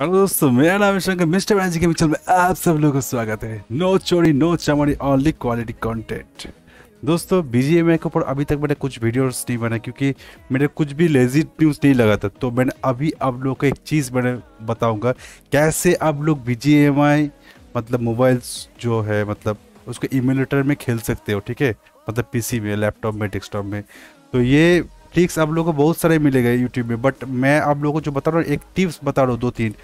hello दोस्तों मेरा नाम है शंकर मिस्टर मैजिक के मिचल में आप सब लोगों का स्वागत है नो चोरी नो चमड़ी ऑनली क्वालिटी कंटेंट दोस्तों बीजीएमआई के ऊपर अभी तक मैंने कुछ वीडियोस नहीं बनाए क्योंकि मेरे कुछ भी लेजी न्यूज़ नहीं लगा था तो मैंने अभी आप लोगों को एक चीज़ मैंने बताऊँगा कैसे आप लोग बीजीएमआई मतलब मोबाइल्स जो है मतलब उसको इम्यूलेटर में खेल सकते हो ठीक है मतलब पी में लैपटॉप में डेस्कटॉप में तो ये ट्रिक्स आप लोगों को बहुत सारे मिलेगा यूट्यूब में बट मैं आप लोगों को जो बता रहा हूँ एक टिप्स बता रहा हूँ दो तीन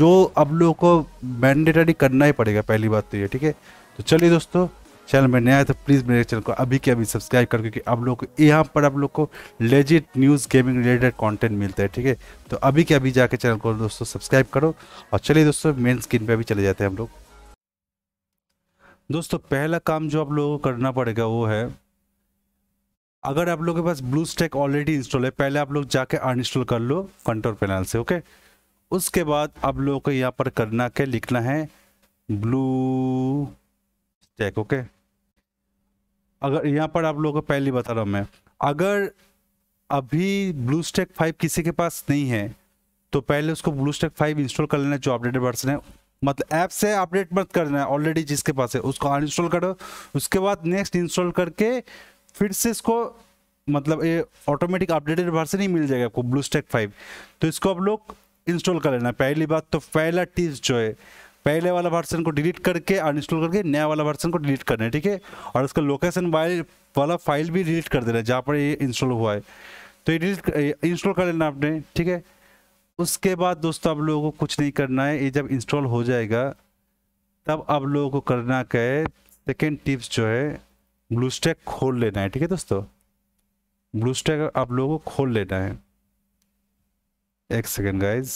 जो आप लोगों को मैंडेटरी करना ही पड़ेगा पहली बात तो ये ठीक है तो चलिए दोस्तों चैनल में नया है तो प्लीज़ मेरे चैनल को अभी के अभी सब्सक्राइब कर क्योंकि आप लोग यहाँ पर आप लोग को legit news gaming related content मिलता है ठीक है तो अभी के अभी जाके चैनल को दोस्तों सब्सक्राइब करो और चलिए दोस्तों मेन स्क्रीन पे भी चले जाते हैं हम लोग दोस्तों पहला काम जो आप लोगों को करना पड़ेगा वो है अगर आप लोग के पास ब्लू स्टैक ऑलरेडी इंस्टॉल है पहले आप लोग जाके अनइंस्टॉल कर लो कंट्रोल पैनल से ओके उसके बाद आप लोगों को यहाँ पर करना क्या लिखना है ब्लू स्टैक ओके अगर यहाँ पर आप लोगों को पहले बता रहा हूँ मैं अगर अभी ब्लू स्टैक फाइव किसी के पास नहीं है तो पहले उसको ब्लू स्टैक फाइव इंस्टॉल कर लेना जो अपडेटेड वर्सन है मतलब ऐप से अपडेट मत करना है ऑलरेडी जिसके पास है उसको अनइंस्टॉल करो उसके बाद नेक्स्ट इंस्टॉल करके फिर से इसको मतलब ये ऑटोमेटिक अपडेटेड वर्सन ही मिल जाएगा आपको ब्लू स्टेक फाइव तो इसको आप लोग इंस्टॉल कर लेना पहली बात तो पहला टिप्स जो है पहले वाला वर्सन को डिलीट करके अनइंस्टॉल करके नया वाला वर्सन को डिलीट करना है ठीक है और इसका लोकेशन वाला फाइल भी डिलीट कर देना है जहाँ पर ये इंस्टॉल हुआ है तो ये डिलीट इंस्टॉल कर लेना आपने ठीक है उसके बाद दोस्तों आप लोगों को कुछ नहीं करना है ये जब इंस्टॉल हो जाएगा तब आप लोगों को करना क्या है सेकेंड टिप्स जो है ब्लू स्टैक खोल लेना है ठीक है दोस्तों ब्लू स्टैक आप लोगों को खोल लेना है एक सेकेंड गाइज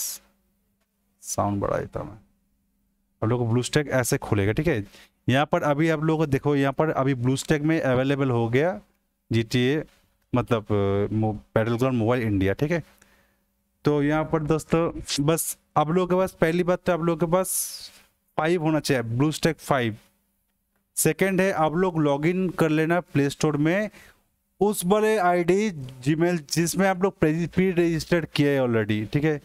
साउंड बढ़ा देता मैं आप लोगों को ब्लू स्टैक ऐसे खोलेगा ठीक है यहाँ पर अभी आप लोगों को देखो यहाँ पर अभी ब्लू स्टैक में अवेलेबल हो गया जी मतलब पेडल ग्राउंड मोबाइल इंडिया ठीक है तो यहाँ पर दोस्तों बस आप लोगों के पास पहली बात तो आप लोगों के पास फाइव होना चाहिए ब्लू स्टैक फाइव सेकेंड है आप लोग लॉगिन कर लेना प्ले स्टोर में उस वाले आईडी जीमेल जिसमें आप लोग प्री रजिस्टर्ड किया है ऑलरेडी ठीक है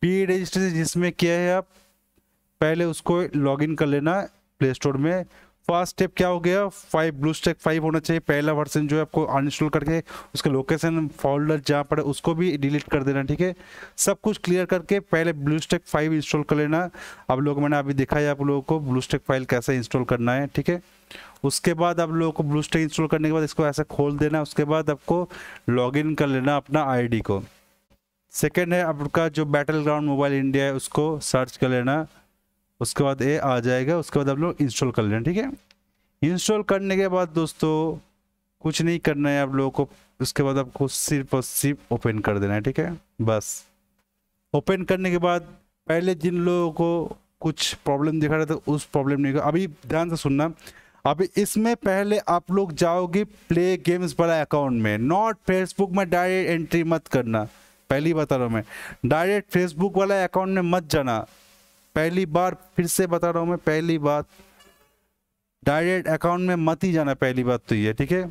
प्री रजिस्टर जिसमें किया है आप पहले उसको लॉगिन कर लेना प्ले स्टोर में फर्स्ट स्टेप क्या हो गया फाइव ब्लू स्टेक फाइव होना चाहिए पहला वर्सन जो है आपको अनइंस्टॉल करके उसके लोकेशन फोल्डर जहाँ पर उसको भी डिलीट कर देना ठीक है सब कुछ क्लियर करके पहले ब्लू स्टेक फाइव इंस्टॉल कर लेना अब लोग मैंने अभी दिखाया आप लोगों को ब्लू स्टेक फाइल कैसे इंस्टॉल करना है ठीक है उसके बाद आप लोगों को ब्लू स्टेक इंस्टॉल करने के बाद इसको ऐसा खोल देना उसके बाद आपको लॉग कर लेना अपना आई को सेकेंड है आपका जो बैटल ग्राउंड मोबाइल इंडिया है उसको सर्च कर लेना उसके बाद ये आ जाएगा उसके बाद आप लोग इंस्टॉल कर लेना ठीक है इंस्टॉल करने के बाद दोस्तों कुछ नहीं करना है आप लोगों को उसके बाद आपको सिर्फ और सिर्फ ओपन कर देना है ठीक है बस ओपन करने के बाद पहले जिन लोगों को कुछ प्रॉब्लम दिखा रहा था उस प्रॉब्लम नहीं अभी ध्यान से सुनना अभी इसमें पहले आप लोग जाओगे प्ले गेम्स वाला अकाउंट में नॉट फेसबुक में डायरेक्ट एंट्री मत करना पहली बता रहा हूँ मैं डायरेक्ट फेसबुक वाला अकाउंट में मत जाना पहली बार फिर से बता रहा हूँ मैं पहली बात डायरेक्ट अकाउंट में मत ही जाना पहली बात तो ये ठीक है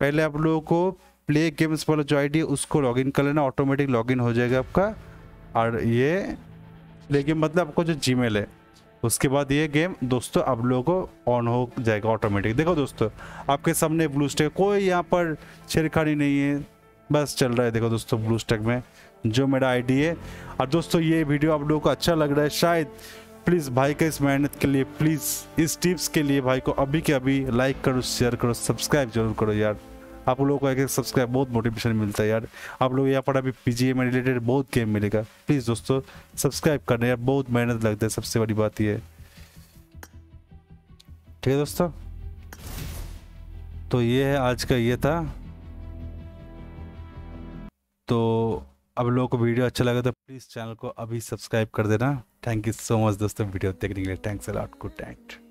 पहले आप लोगों को प्ले गेम्स वाला जो आई है उसको लॉगिन कर लेना ऑटोमेटिक लॉगिन हो जाएगा आपका और ये लेकिन मतलब आपको जो जी है उसके बाद ये गेम दोस्तों आप लोगों को ऑन हो जाएगा ऑटोमेटिक देखो दोस्तों आपके सामने ब्लू स्टेक कोई यहाँ पर छेड़खानी नहीं है बस चल रहा है देखो दोस्तों ब्लू स्टेक में जो मेरा आईडी है और दोस्तों ये वीडियो आप लोगों को अच्छा लग रहा है शायद प्लीज़ भाई के इस मेहनत के लिए प्लीज़ इस टिप्स के लिए भाई को अभी के अभी लाइक करो शेयर करो सब्सक्राइब जरूर करो यार आप लोगों को एक एक सब्सक्राइब बहुत मोटिवेशन मिलता है यार आप लोग यहाँ पर अभी पी में रिलेटेड बहुत गेम मिलेगा प्लीज़ दोस्तों सब्सक्राइब करना यार बहुत मेहनत लगता है सबसे बड़ी बात यह ठीक है दोस्तों तो ये है आज का ये था अब लोगों को वीडियो अच्छा लगा तो प्लीज़ चैनल को अभी सब्सक्राइब कर देना थैंक यू सो मच दोस्तों वीडियो देखने के लिए थैंक्स अलॉट गुड नाइट